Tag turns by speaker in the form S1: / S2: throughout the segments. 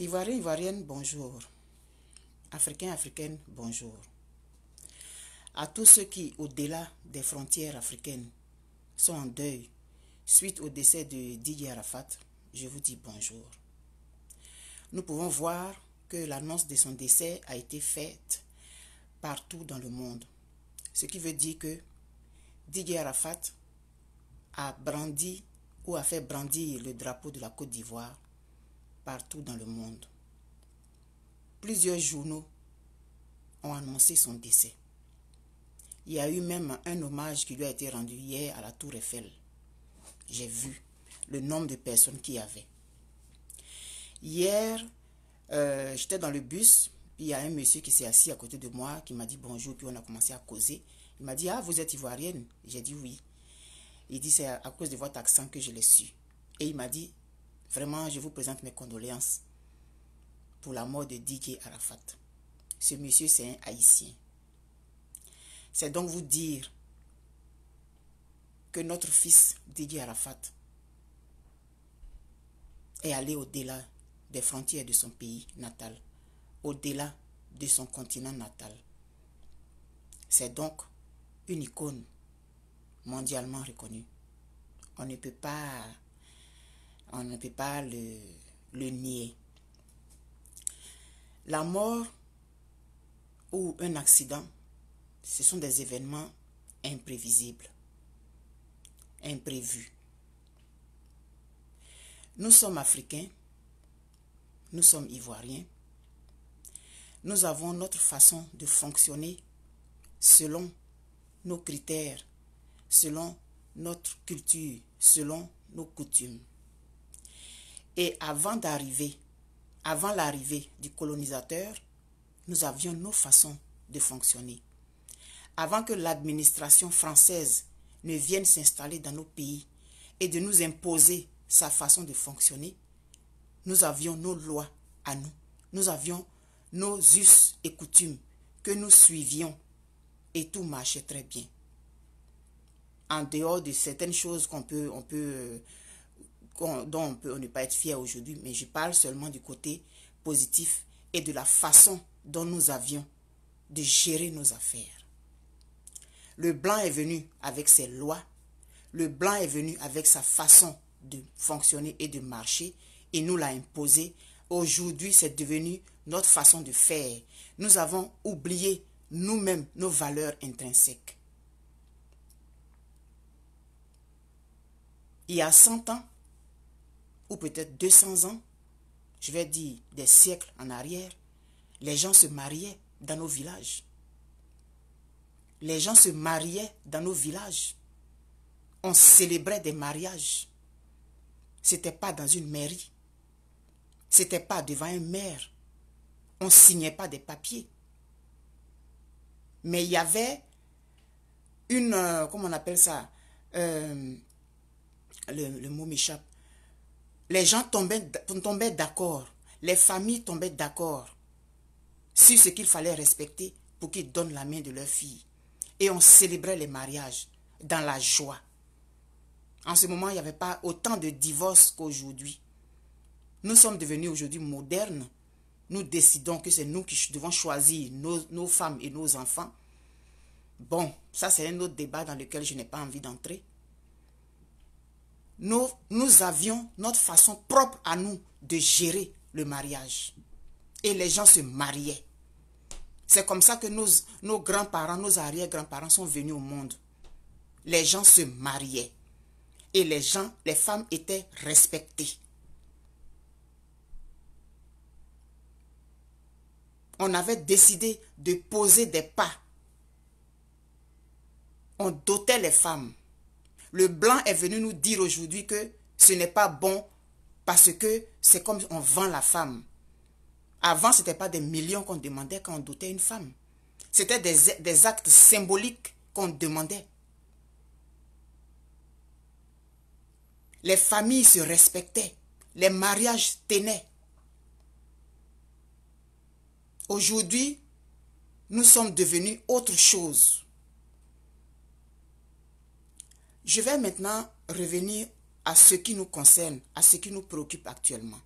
S1: Ivoirien, Ivoirienne, bonjour. Africain, Africaine, bonjour. À tous ceux qui, au-delà des frontières africaines, sont en deuil suite au décès de Didier Arafat, je vous dis bonjour. Nous pouvons voir que l'annonce de son décès a été faite partout dans le monde. Ce qui veut dire que Didier Arafat a brandi ou a fait brandir le drapeau de la Côte d'Ivoire partout dans le monde. Plusieurs journaux ont annoncé son décès. Il y a eu même un hommage qui lui a été rendu hier à la Tour Eiffel. J'ai vu le nombre de personnes qu'il y avait. Hier, euh, j'étais dans le bus, il y a un monsieur qui s'est assis à côté de moi, qui m'a dit bonjour, puis on a commencé à causer. Il m'a dit, ah, vous êtes ivoirienne J'ai dit oui. Il dit, c'est à cause de votre accent que je l'ai su. Et il m'a dit, Vraiment, je vous présente mes condoléances pour la mort de Didier Arafat. Ce monsieur, c'est un haïtien. C'est donc vous dire que notre fils Didier Arafat est allé au-delà des frontières de son pays natal, au-delà de son continent natal. C'est donc une icône mondialement reconnue. On ne peut pas on ne peut pas le, le nier. La mort ou un accident, ce sont des événements imprévisibles, imprévus. Nous sommes africains, nous sommes ivoiriens, nous avons notre façon de fonctionner selon nos critères, selon notre culture, selon nos coutumes. Et avant d'arriver, avant l'arrivée du colonisateur, nous avions nos façons de fonctionner. Avant que l'administration française ne vienne s'installer dans nos pays et de nous imposer sa façon de fonctionner, nous avions nos lois à nous. Nous avions nos us et coutumes que nous suivions et tout marchait très bien. En dehors de certaines choses qu'on peut, peut euh, dont on peut ne peut pas être fier aujourd'hui, mais je parle seulement du côté positif et de la façon dont nous avions de gérer nos affaires. Le blanc est venu avec ses lois, le blanc est venu avec sa façon de fonctionner et de marcher, et nous l'a imposé. Aujourd'hui, c'est devenu notre façon de faire. Nous avons oublié nous-mêmes nos valeurs intrinsèques. Il y a 100 ans, ou peut-être 200 ans, je vais dire des siècles en arrière, les gens se mariaient dans nos villages. Les gens se mariaient dans nos villages. On célébrait des mariages. C'était pas dans une mairie. C'était pas devant un maire. On signait pas des papiers. Mais il y avait une, euh, comment on appelle ça, euh, le, le mot m'échappe, les gens tombaient, d'accord, les familles tombaient d'accord sur ce qu'il fallait respecter pour qu'ils donnent la main de leur fille. Et on célébrait les mariages dans la joie. En ce moment, il n'y avait pas autant de divorces qu'aujourd'hui. Nous sommes devenus aujourd'hui modernes. Nous décidons que c'est nous qui devons choisir nos, nos femmes et nos enfants. Bon, ça c'est un autre débat dans lequel je n'ai pas envie d'entrer nous, nous avions notre façon propre à nous de gérer le mariage. Et les gens se mariaient. C'est comme ça que nos, nos grands-parents, nos arrière-grands-parents sont venus au monde. Les gens se mariaient. Et les gens, les femmes étaient respectées. On avait décidé de poser des pas. On dotait les femmes. Le blanc est venu nous dire aujourd'hui que ce n'est pas bon parce que c'est comme on vend la femme. Avant, ce n'était pas des millions qu'on demandait quand on doutait une femme. C'était des, des actes symboliques qu'on demandait. Les familles se respectaient. Les mariages tenaient. Aujourd'hui, nous sommes devenus autre chose. Je vais maintenant revenir à ce qui nous concerne, à ce qui nous préoccupe actuellement.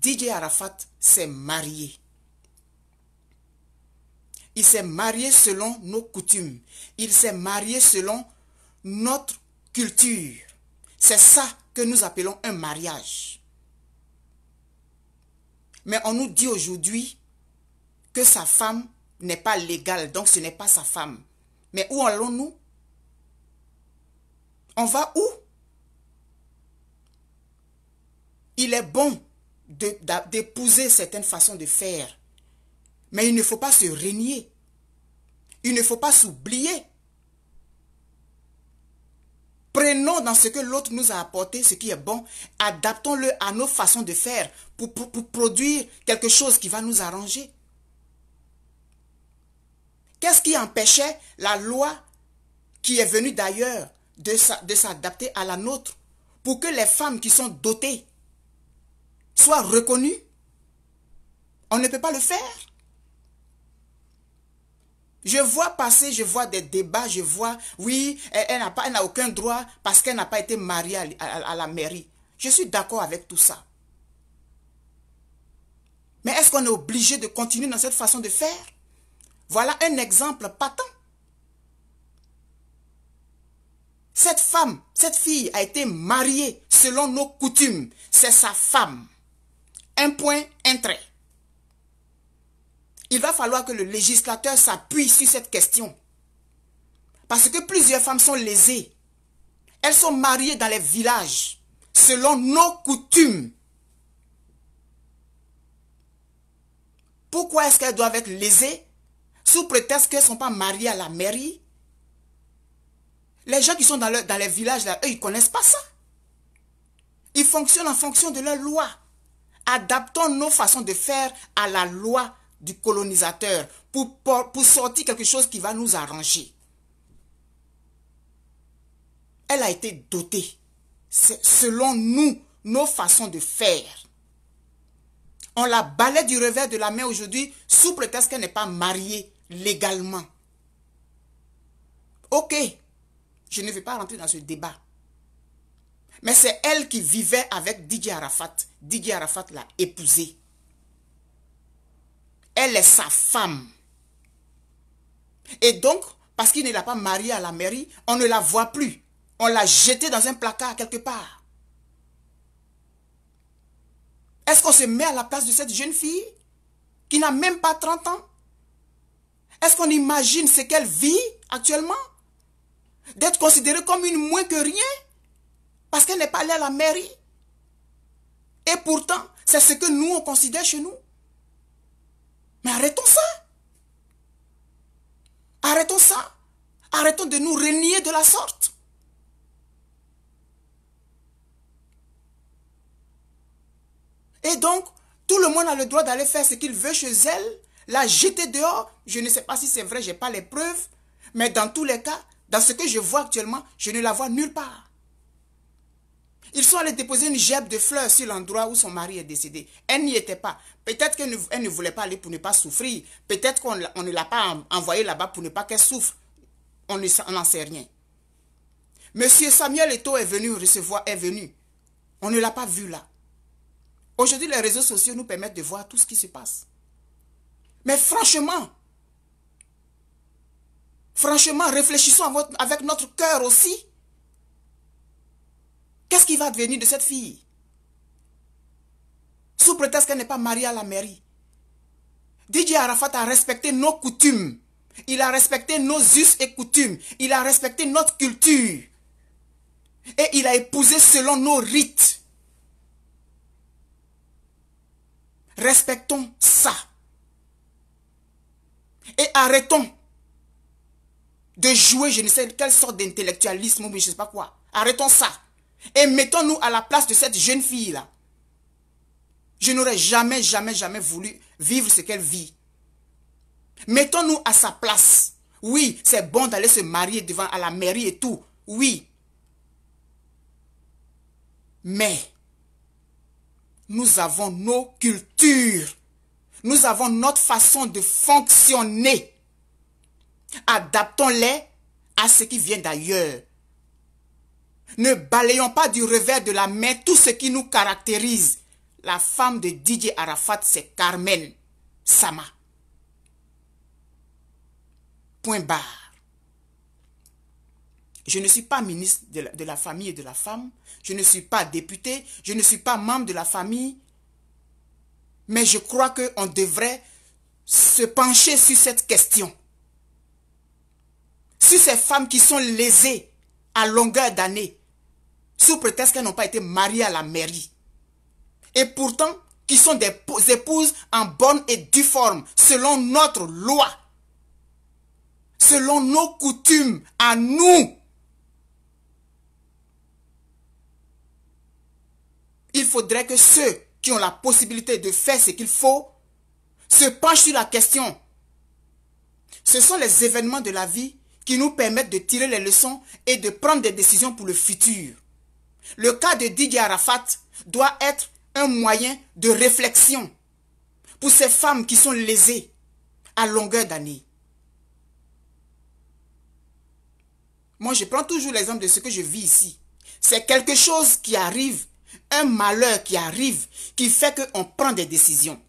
S1: DJ Arafat s'est marié. Il s'est marié selon nos coutumes. Il s'est marié selon notre culture. C'est ça que nous appelons un mariage. Mais on nous dit aujourd'hui que sa femme n'est pas légale, donc ce n'est pas sa femme. Mais où allons-nous on va où Il est bon d'épouser certaines façons de faire. Mais il ne faut pas se régner. Il ne faut pas s'oublier. Prenons dans ce que l'autre nous a apporté, ce qui est bon, adaptons-le à nos façons de faire pour, pour, produire quelque chose qui va nous arranger. Qu'est-ce qui empêchait la loi qui est venue d'ailleurs de s'adapter à la nôtre pour que les femmes qui sont dotées soient reconnues. On ne peut pas le faire. Je vois passer, je vois des débats, je vois, oui, elle, n'a pas, aucun droit parce qu'elle n'a pas été mariée à, la mairie. Je suis d'accord avec tout ça. Mais est-ce qu'on est obligé de continuer dans cette façon de faire Voilà un exemple patent. Cette femme, cette fille a été mariée selon nos coutumes. C'est sa femme. Un point, un trait. Il va falloir que le législateur s'appuie sur cette question. Parce que plusieurs femmes sont lésées. Elles sont mariées dans les villages, selon nos coutumes. Pourquoi est-ce qu'elles doivent être lésées sous prétexte qu'elles ne sont pas mariées à la mairie les gens qui sont dans, dans les villages, eux, ils ne connaissent pas ça. Ils fonctionnent en fonction de leur loi. Adaptons nos façons de faire à la loi du colonisateur pour, pour, sortir quelque chose qui va nous arranger. Elle a été dotée selon nous, nos façons de faire. On la balaie du revers de la main aujourd'hui sous prétexte qu'elle n'est pas mariée légalement. Ok, je ne vais pas rentrer dans ce débat. Mais c'est elle qui vivait avec Didier Arafat. Didier Arafat l'a épousée. Elle est sa femme. Et donc, parce qu'il ne l'a pas mariée à la mairie, on ne la voit plus. On l'a jetée dans un placard quelque part. Est-ce qu'on se met à la place de cette jeune fille qui n'a même pas 30 ans Est-ce qu'on imagine ce qu'elle vit actuellement d'être considérée comme une moins que rien parce qu'elle n'est pas allée à la mairie. Et pourtant, c'est ce que nous, on considère chez nous. Mais arrêtons ça. Arrêtons ça. Arrêtons de nous renier de la sorte. Et donc, tout le monde a le droit d'aller faire ce qu'il veut chez elle, la jeter dehors. Je ne sais pas si c'est vrai, je n'ai pas les preuves. Mais dans tous les cas, dans ce que je vois actuellement, je ne la vois nulle part. Ils sont allés déposer une gerbe de fleurs sur l'endroit où son mari est décédé. Elle n'y était pas. Peut-être qu'elle ne, voulait pas aller pour ne pas souffrir. Peut-être qu'on ne l'a pas envoyée là-bas pour ne pas qu'elle souffre. On n'en sait rien. Monsieur Samuel Eto est venu recevoir, est venu. On ne l'a pas vu là. Aujourd'hui, les réseaux sociaux nous permettent de voir tout ce qui se passe. Mais franchement, Franchement, réfléchissons avec notre cœur aussi. Qu'est-ce qui va devenir de cette fille Sous prétexte qu'elle n'est pas mariée à la mairie. DJ Arafat a respecté nos coutumes. Il a respecté nos us et coutumes. Il a respecté notre culture. Et il a épousé selon nos rites. Respectons ça. Et arrêtons de jouer je ne sais quelle sorte d'intellectualisme ou je ne sais pas quoi. Arrêtons ça. Et mettons-nous à la place de cette jeune fille-là. Je n'aurais jamais, jamais, jamais voulu vivre ce qu'elle vit. Mettons-nous à sa place. Oui, c'est bon d'aller se marier devant à la mairie et tout. Oui. Mais, nous avons nos cultures. Nous avons notre façon de fonctionner. Adaptons-les à ce qui vient d'ailleurs. Ne balayons pas du revers de la main tout ce qui nous caractérise. La femme de DJ Arafat, c'est Carmen Sama. Point barre. Je ne suis pas ministre de la, de la famille et de la femme. Je ne suis pas député. Je ne suis pas membre de la famille. Mais je crois qu'on devrait se pencher sur cette question sur ces femmes qui sont lésées à longueur d'année, sous prétexte qu'elles n'ont pas été mariées à la mairie. Et pourtant, qui sont des épouses en bonne et due forme, selon notre loi, selon nos coutumes, à nous. Il faudrait que ceux qui ont la possibilité de faire ce qu'il faut se penchent sur la question. Ce sont les événements de la vie qui nous permettent de tirer les leçons et de prendre des décisions pour le futur. Le cas de Didier Arafat doit être un moyen de réflexion pour ces femmes qui sont lésées à longueur d'année. Moi, je prends toujours l'exemple de ce que je vis ici. C'est quelque chose qui arrive, un malheur qui arrive, qui fait qu'on prend des décisions.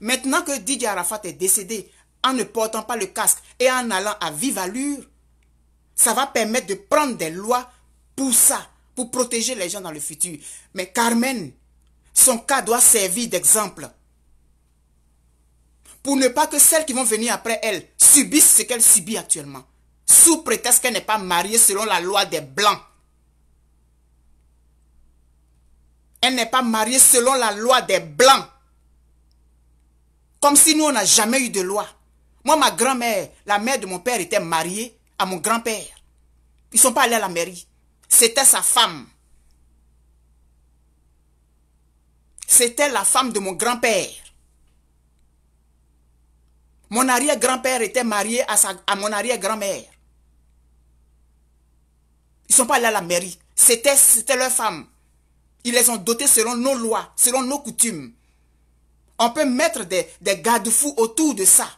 S1: Maintenant que Didier Arafat est décédé, en ne portant pas le casque et en allant à vive allure, ça va permettre de prendre des lois pour ça, pour protéger les gens dans le futur. Mais Carmen, son cas doit servir d'exemple. Pour ne pas que celles qui vont venir après elle subissent ce qu'elle subit actuellement. Sous prétexte qu'elle n'est pas mariée selon la loi des Blancs. Elle n'est pas mariée selon la loi des Blancs. Comme si nous, on n'a jamais eu de loi. Moi, ma grand-mère, la mère de mon père était mariée à mon grand-père. Ils ne sont pas allés à la mairie. C'était sa femme. C'était la femme de mon grand-père. Mon arrière-grand-père était marié à, sa, à mon arrière-grand-mère. Ils ne sont pas allés à la mairie. C'était leur femme. Ils les ont dotés selon nos lois, selon nos coutumes. On peut mettre des, des garde-fous autour de ça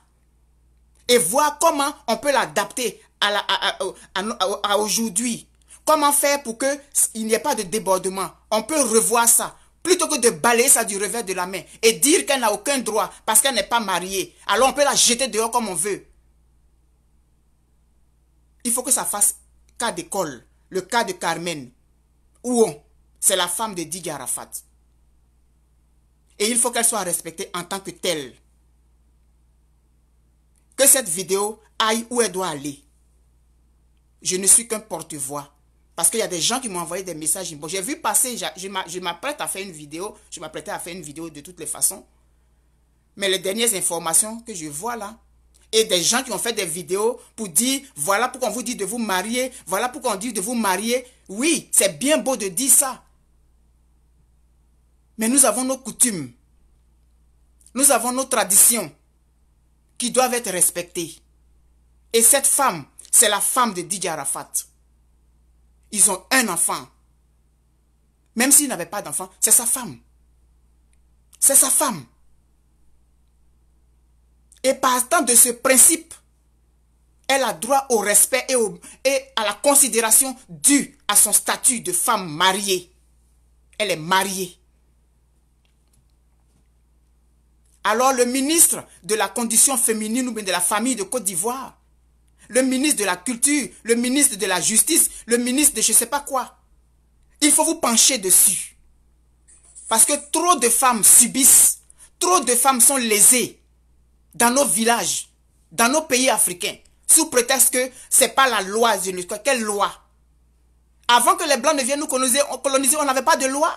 S1: et voir comment on peut l'adapter à, aujourd'hui. Comment faire pour qu'il n'y ait pas de débordement. On peut revoir ça. Plutôt que de balayer ça du revers de la main et dire qu'elle n'a aucun droit parce qu'elle n'est pas mariée. Alors on peut la jeter dehors comme on veut. Il faut que ça fasse cas d'école. Le cas de Carmen. Ouon, c'est la femme de Didier Arafat. Et il faut qu'elle soit respectée en tant que telle que cette vidéo aille où elle doit aller. Je ne suis qu'un porte-voix. Parce qu'il y a des gens qui m'ont envoyé des messages. Bon, j'ai vu passer, je m'apprête à faire une vidéo. Je m'apprêtais à faire une vidéo de toutes les façons. Mais les dernières informations que je vois là, et des gens qui ont fait des vidéos pour dire, voilà pourquoi on vous dit de vous marier, voilà pourquoi on dit de vous marier. Oui, c'est bien beau de dire ça. Mais nous avons nos coutumes. Nous avons nos traditions qui doivent être respectées. Et cette femme, c'est la femme de Didier Arafat. Ils ont un enfant. Même s'il n'avait pas d'enfant, c'est sa femme. C'est sa femme. Et partant de ce principe, elle a droit au respect et, et, à la considération due à son statut de femme mariée. Elle est mariée. Alors le ministre de la condition féminine ou bien de la famille de Côte d'Ivoire, le ministre de la culture, le ministre de la justice, le ministre de je ne sais pas quoi. Il faut vous pencher dessus. Parce que trop de femmes subissent, trop de femmes sont lésées dans nos villages, dans nos pays africains, sous prétexte que ce n'est pas la loi, quelle loi Avant que les Blancs ne viennent nous coloniser, on n'avait pas de loi.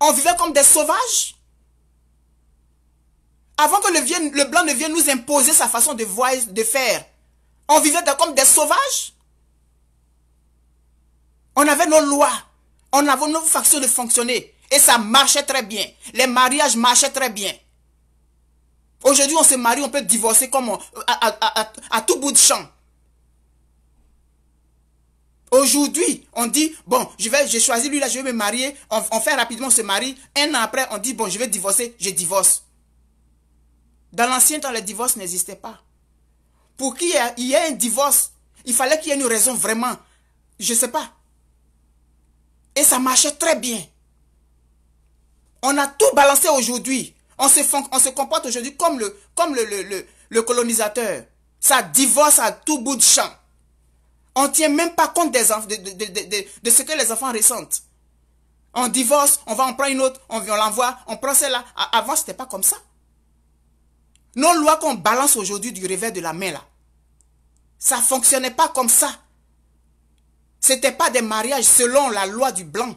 S1: On vivait comme des sauvages. Avant que le, blanc ne vienne nous imposer sa façon de faire. On vivait comme des sauvages. On avait nos lois. On avait nos factions de fonctionner. Et ça marchait très bien. Les mariages marchaient très bien. Aujourd'hui, on se marie, on peut divorcer comme à, tout bout de champ. Aujourd'hui, on dit, bon, je vais, j'ai choisi lui là, je vais me marier. On, on fait rapidement, on se marie. Un an après, on dit, bon, je vais divorcer, je divorce. Dans l'ancien temps, le divorce n'existait pas. Pour qu'il y ait un divorce, il fallait qu'il y ait une raison vraiment. Je ne sais pas. Et ça marchait très bien. On a tout balancé aujourd'hui. On se, on se comporte aujourd'hui comme, le, comme le, colonisateur. Ça divorce à tout bout de champ. On ne tient même pas compte des, de, ce que les enfants ressentent. On divorce, on va en prendre une autre, on, on l'envoie, on prend celle-là. Avant, ce n'était pas comme ça. Nos lois qu'on balance aujourd'hui du revers de la main, là, ça fonctionnait pas comme ça. C'était pas des mariages selon la loi du blanc,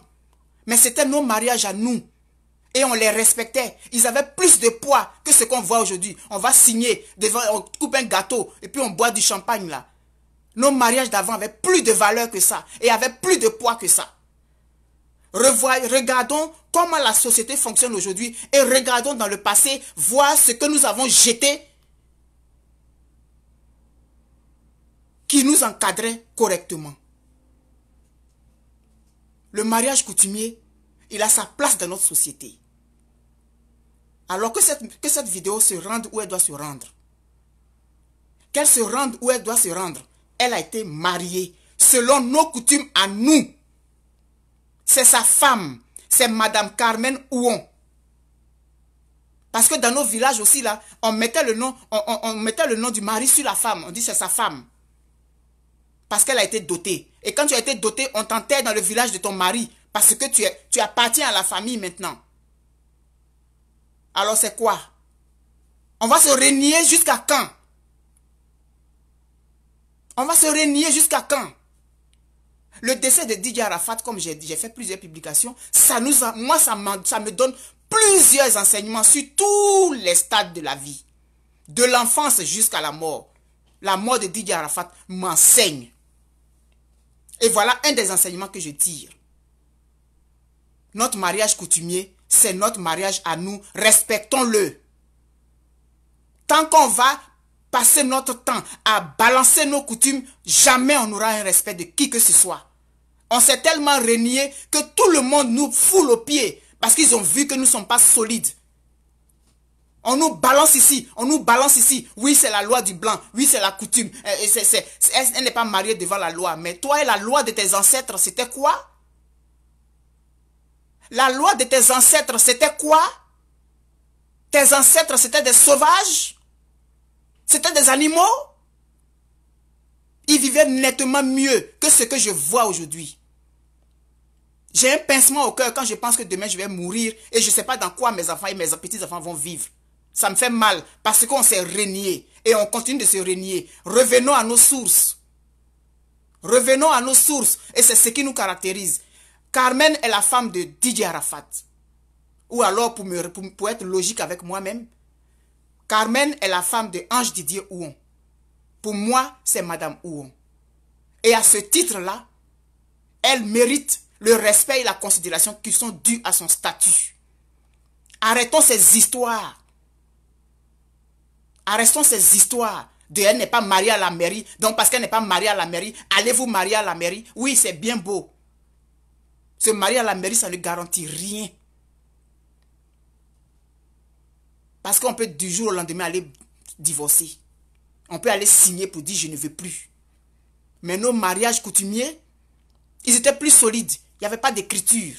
S1: mais c'était nos mariages à nous. Et on les respectait. Ils avaient plus de poids que ce qu'on voit aujourd'hui. On va signer, devant, on coupe un gâteau et puis on boit du champagne là. Nos mariages d'avant avaient plus de valeur que ça et avaient plus de poids que ça regardons comment la société fonctionne aujourd'hui et regardons dans le passé, voir ce que nous avons jeté qui nous encadrait correctement. Le mariage coutumier, il a sa place dans notre société. Alors que cette, que cette vidéo se rende où elle doit se rendre. Qu'elle se rende où elle doit se rendre. Elle a été mariée selon nos coutumes à nous c'est sa femme, c'est Madame Carmen Ouon. Parce que dans nos villages aussi, là, on mettait le nom, on, mettait le nom du mari sur la femme. On dit c'est sa femme. Parce qu'elle a été dotée. Et quand tu as été dotée, on t'enterre dans le village de ton mari. Parce que tu, es, tu appartiens à la famille maintenant. Alors c'est quoi On va se renier jusqu'à quand On va se renier jusqu'à quand le décès de Didier Arafat, comme j'ai fait plusieurs publications, ça moi, ça, ça me donne plusieurs enseignements sur tous les stades de la vie. De l'enfance jusqu'à la mort. La mort de Didier Arafat m'enseigne. Et voilà un des enseignements que je tire. Notre mariage coutumier, c'est notre mariage à nous. Respectons-le. Tant qu'on va passer notre temps à balancer nos coutumes, jamais on n'aura un respect de qui que ce soit. On s'est tellement renié que tout le monde nous foule aux pieds parce qu'ils ont vu que nous ne sommes pas solides. On nous balance ici, on nous balance ici. Oui, c'est la loi du blanc, oui, c'est la coutume. Euh, elle n'est pas mariée devant la loi. Mais toi et la loi de tes ancêtres, c'était quoi La loi de tes ancêtres, c'était quoi Tes ancêtres, c'était des sauvages C'était des animaux Ils vivaient nettement mieux que ce que je vois aujourd'hui. J'ai un pincement au cœur quand je pense que demain je vais mourir et je ne sais pas dans quoi mes enfants et mes petits-enfants vont vivre. Ça me fait mal parce qu'on s'est renié et on continue de se renier. Revenons à nos sources. Revenons à nos sources et c'est ce qui nous caractérise. Carmen est la femme de Didier Arafat. Ou alors, pour, me, être logique avec moi-même, Carmen est la femme de Ange Didier Ouon. Pour moi, c'est Madame Ouon. Et à ce titre-là, elle mérite le respect et la considération qui sont dus à son statut. Arrêtons ces histoires. Arrêtons ces histoires de elle n'est pas mariée à la mairie. Donc parce qu'elle n'est pas mariée à la mairie, allez-vous marier à la mairie Oui, c'est bien beau. Se marier à la mairie, ça ne garantit rien. Parce qu'on peut du jour au lendemain aller divorcer. On peut aller signer pour dire je ne veux plus. Mais nos mariages coutumiers, ils étaient plus solides. Il n'y avait pas d'écriture.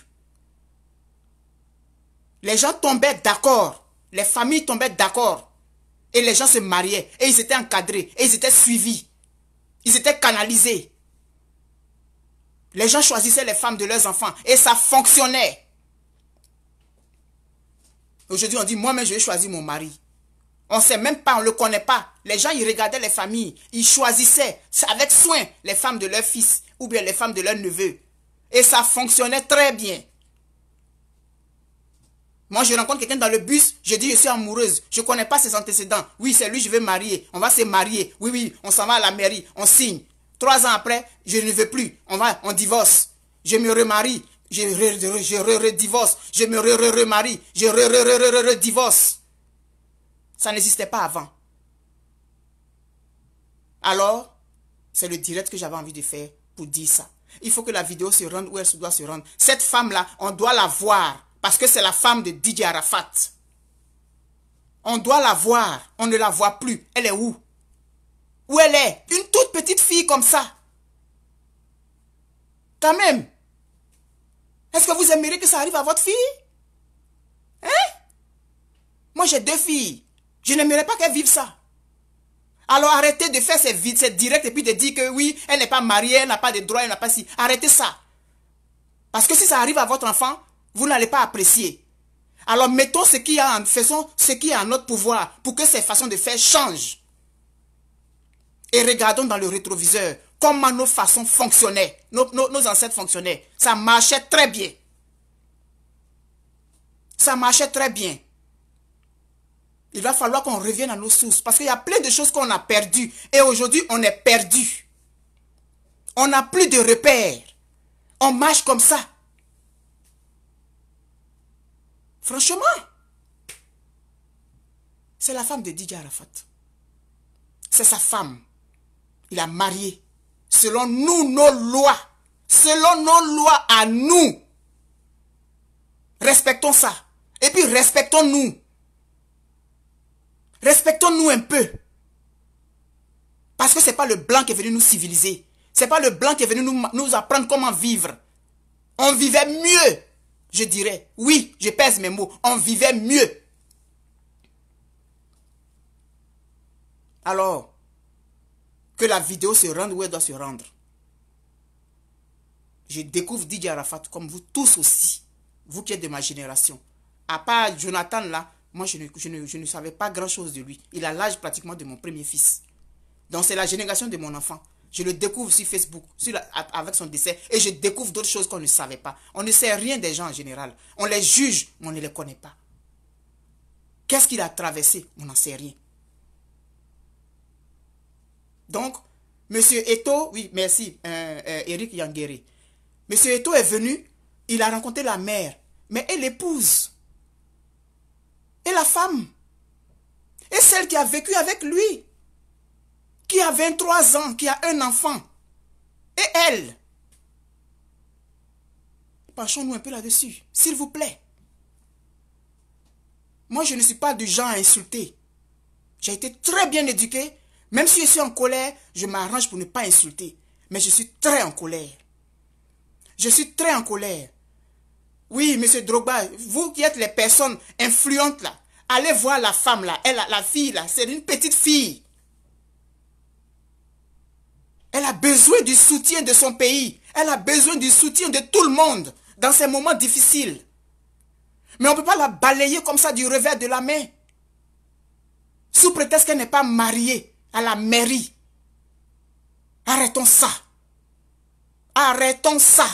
S1: Les gens tombaient d'accord. Les familles tombaient d'accord. Et les gens se mariaient. Et ils étaient encadrés. Et ils étaient suivis. Ils étaient canalisés. Les gens choisissaient les femmes de leurs enfants. Et ça fonctionnait. Aujourd'hui, on dit, moi-même, je vais choisir mon mari. On ne sait même pas, on ne le connaît pas. Les gens, ils regardaient les familles. Ils choisissaient avec soin les femmes de leurs fils ou bien les femmes de leurs neveux. Et ça fonctionnait très bien. Moi, je rencontre quelqu'un dans le bus, je dis je suis amoureuse, je ne connais pas ses antécédents. Oui, c'est lui, je vais marier. On va se marier. Oui, oui, on s'en va à la mairie, on signe. Trois ans après, je ne veux plus. On va, on divorce. Je me remarie. Je, re, je re, re, divorce. Je me remarie. Je re, divorce. Ça n'existait pas avant. Alors, c'est le direct que j'avais envie de faire pour dire ça il faut que la vidéo se rende où elle doit se rendre. Cette femme-là, on doit la voir parce que c'est la femme de Didier Arafat. On doit la voir. On ne la voit plus. Elle est où Où elle est Une toute petite fille comme ça. Quand même. Est-ce que vous aimeriez que ça arrive à votre fille Hein Moi, j'ai deux filles. Je n'aimerais pas qu'elles vivent ça. Alors arrêtez de faire ces vides, ces directs et puis de dire que oui, elle n'est pas mariée, elle n'a pas de droits, elle n'a pas si. Arrêtez ça. Parce que si ça arrive à votre enfant, vous n'allez pas apprécier. Alors mettons ce qui a en, faisons ce qui est en notre pouvoir pour que ces façons de faire changent. Et regardons dans le rétroviseur comment nos façons fonctionnaient, nos ancêtres fonctionnaient. Ça marchait très bien. Ça marchait très bien. Il va falloir qu'on revienne à nos sources. Parce qu'il y a plein de choses qu'on a perdues. Et aujourd'hui, on est perdu. On n'a plus de repères. On marche comme ça. Franchement, c'est la femme de Didier Arafat. C'est sa femme. Il a marié. Selon nous, nos lois. Selon nos lois à nous. Respectons ça. Et puis respectons-nous. Respectons-nous un peu. Parce que ce n'est pas le blanc qui est venu nous civiliser. Ce n'est pas le blanc qui est venu nous, apprendre comment vivre. On vivait mieux, je dirais. Oui, je pèse mes mots. On vivait mieux. Alors, que la vidéo se rende où elle doit se rendre. Je découvre Didier Arafat comme vous tous aussi, vous qui êtes de ma génération. À part Jonathan là, moi, je ne, savais pas grand-chose de lui. Il a l'âge pratiquement de mon premier fils. Donc, c'est la génération de mon enfant. Je le découvre sur Facebook, avec son décès, et je découvre d'autres choses qu'on ne savait pas. On ne sait rien des gens en général. On les juge, mais on ne les connaît pas. Qu'est-ce qu'il a traversé On n'en sait rien. Donc, Monsieur Eto, oui, merci, euh, euh, Eric Yangueri. Monsieur Eto est venu, il a rencontré la mère, mais elle épouse et la femme. Et celle qui a vécu avec lui, qui a 23 ans, qui a un enfant. Et elle. pachons nous un peu là-dessus, s'il vous plaît. Moi, je ne suis pas du gens à insulter. J'ai été très bien éduqué. Même si je suis en colère, je m'arrange pour ne pas insulter. Mais je suis très en colère. Je suis très en colère. Oui, monsieur Drogba, vous qui êtes les personnes influentes là, allez voir la femme là, elle, la fille là, c'est une petite fille. Elle a besoin du soutien de son pays. Elle a besoin du soutien de tout le monde dans ces moments difficiles. Mais on ne peut pas la balayer comme ça du revers de la main. Sous prétexte qu'elle n'est pas mariée à la mairie. Arrêtons ça. Arrêtons ça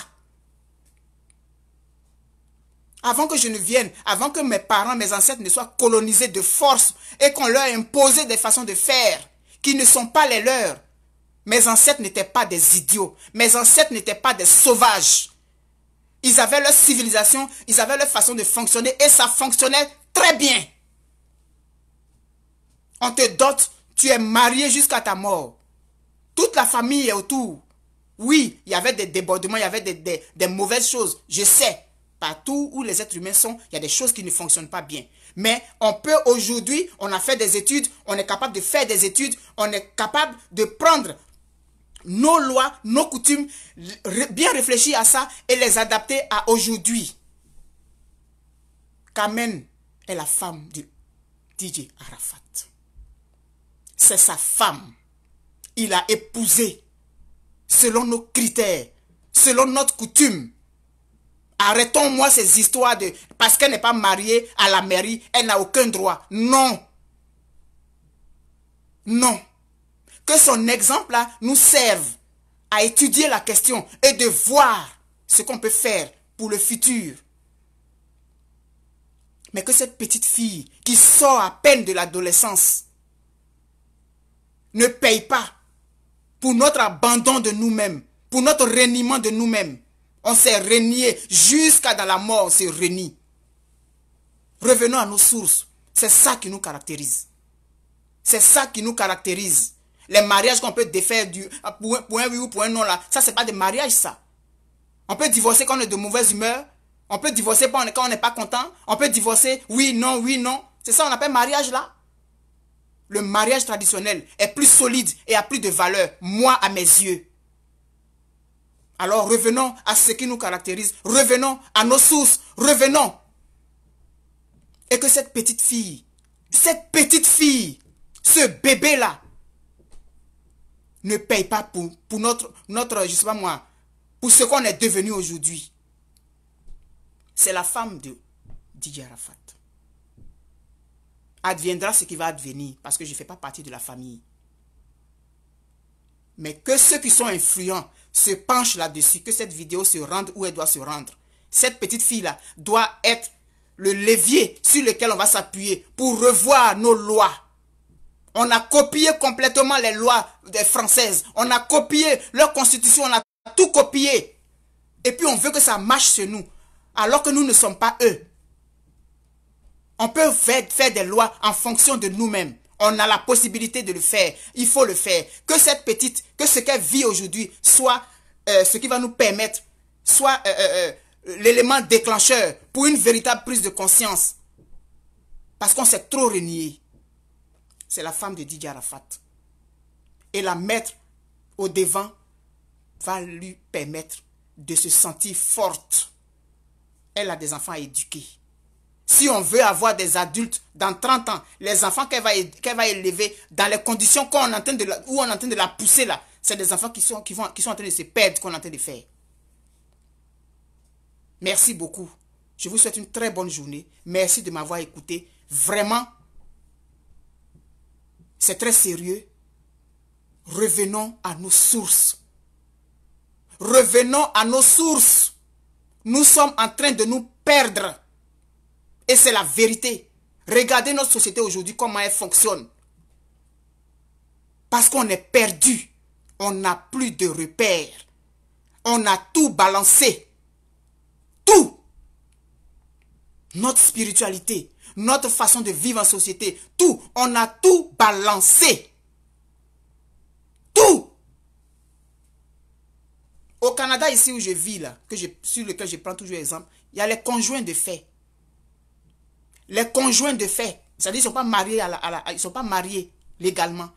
S1: avant que je ne vienne, avant que mes parents, mes ancêtres ne soient colonisés de force et qu'on leur imposait des façons de faire qui ne sont pas les leurs. Mes ancêtres n'étaient pas des idiots. Mes ancêtres n'étaient pas des sauvages. Ils avaient leur civilisation, ils avaient leur façon de fonctionner et ça fonctionnait très bien. On te dote, tu es marié jusqu'à ta mort. Toute la famille est autour. Oui, il y avait des débordements, il y avait des, des mauvaises choses, je sais. Partout où les êtres humains sont, il y a des choses qui ne fonctionnent pas bien. Mais on peut aujourd'hui, on a fait des études, on est capable de faire des études, on est capable de prendre nos lois, nos coutumes, bien réfléchir à ça et les adapter à aujourd'hui. Kamen est la femme du DJ Arafat. C'est sa femme. Il a épousé selon nos critères, selon notre coutume. Arrêtons-moi ces histoires de parce qu'elle n'est pas mariée à la mairie, elle n'a aucun droit. Non. Non. Que son exemple-là nous serve à étudier la question et de voir ce qu'on peut faire pour le futur. Mais que cette petite fille qui sort à peine de l'adolescence ne paye pas pour notre abandon de nous-mêmes, pour notre reniement de nous-mêmes. On s'est renié jusqu'à dans la mort, on s'est Revenons à nos sources. C'est ça qui nous caractérise. C'est ça qui nous caractérise. Les mariages qu'on peut défaire du, pour, un, oui ou pour un non, là, ça, c'est pas des mariages, ça. On peut divorcer quand on est de mauvaise humeur. On peut divorcer quand on n'est pas content. On peut divorcer oui, non, oui, non. C'est ça on appelle mariage, là. Le mariage traditionnel est plus solide et a plus de valeur, moi, à mes yeux. Alors revenons à ce qui nous caractérise, revenons à nos sources, revenons. Et que cette petite fille, cette petite fille, ce bébé-là, ne paye pas pour, pour notre, notre, je sais pas moi, pour ce qu'on est devenu aujourd'hui. C'est la femme de Didier Arafat. Adviendra ce qui va advenir, parce que je ne fais pas partie de la famille. Mais que ceux qui sont influents, se penche là-dessus, que cette vidéo se rende où elle doit se rendre. Cette petite fille-là doit être le levier sur lequel on va s'appuyer pour revoir nos lois. On a copié complètement les lois des françaises. On a copié leur constitution. On a tout copié. Et puis on veut que ça marche sur nous. Alors que nous ne sommes pas eux. On peut faire des lois en fonction de nous-mêmes. On a la possibilité de le faire. Il faut le faire. Que cette petite, que ce qu'elle vit aujourd'hui soit euh, ce qui va nous permettre, soit euh, euh, l'élément déclencheur pour une véritable prise de conscience. Parce qu'on s'est trop renié. C'est la femme de Didier Arafat. Et la mettre au devant va lui permettre de se sentir forte. Elle a des enfants éduqués. Si on veut avoir des adultes dans 30 ans, les enfants qu'elle va, va, élever dans les conditions qu'on on de en où on train de la pousser là, c'est des enfants qui sont, qui, vont, qui sont en train de se perdre qu'on est en train de faire. Merci beaucoup. Je vous souhaite une très bonne journée. Merci de m'avoir écouté. Vraiment, c'est très sérieux. Revenons à nos sources. Revenons à nos sources. Nous sommes en train de nous perdre. Et c'est la vérité. Regardez notre société aujourd'hui, comment elle fonctionne. Parce qu'on est perdu. On n'a plus de repères. On a tout balancé. Tout. Notre spiritualité, notre façon de vivre en société, tout. On a tout balancé. Tout. Au Canada, ici où je vis, là, que je, sur lequel je prends toujours exemple, il y a les conjoints de faits les conjoints de fait, c'est-à-dire ils ne sont pas mariés à ils sont pas mariés légalement.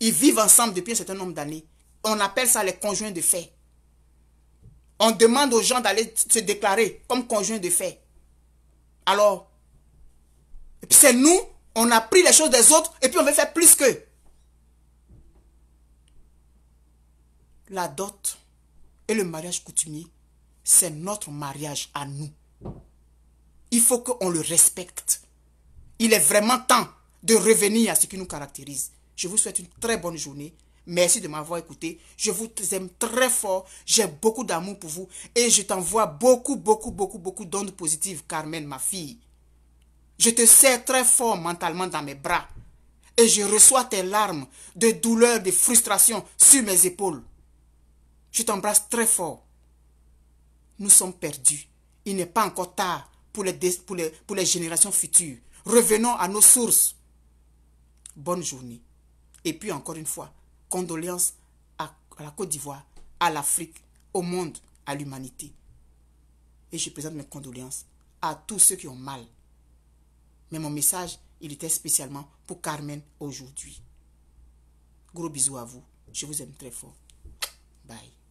S1: Ils vivent ensemble depuis un certain nombre d'années. On appelle ça les conjoints de fait. On demande aux gens d'aller se déclarer comme conjoints de fait. Alors, c'est nous, on a pris les choses des autres et puis on veut faire plus qu'eux. La dot et le mariage coutumier, c'est notre mariage à nous il faut qu'on le respecte. Il est vraiment temps de revenir à ce qui nous caractérise. Je vous souhaite une très bonne journée. Merci de m'avoir écouté. Je vous aime très fort. J'ai beaucoup d'amour pour vous. Et je t'envoie beaucoup, beaucoup, beaucoup, beaucoup d'ondes positives, Carmen, ma fille. Je te serre très fort mentalement dans mes bras. Et je reçois tes larmes de douleur, de frustration sur mes épaules. Je t'embrasse très fort. Nous sommes perdus. Il n'est pas encore tard pour les, pour les, générations futures. Revenons à nos sources. Bonne journée. Et puis encore une fois, condoléances à, à la Côte d'Ivoire, à l'Afrique, au monde, à l'humanité. Et je présente mes condoléances à tous ceux qui ont mal. Mais mon message, il était spécialement pour Carmen aujourd'hui. Gros bisous à vous. Je vous aime très fort. Bye.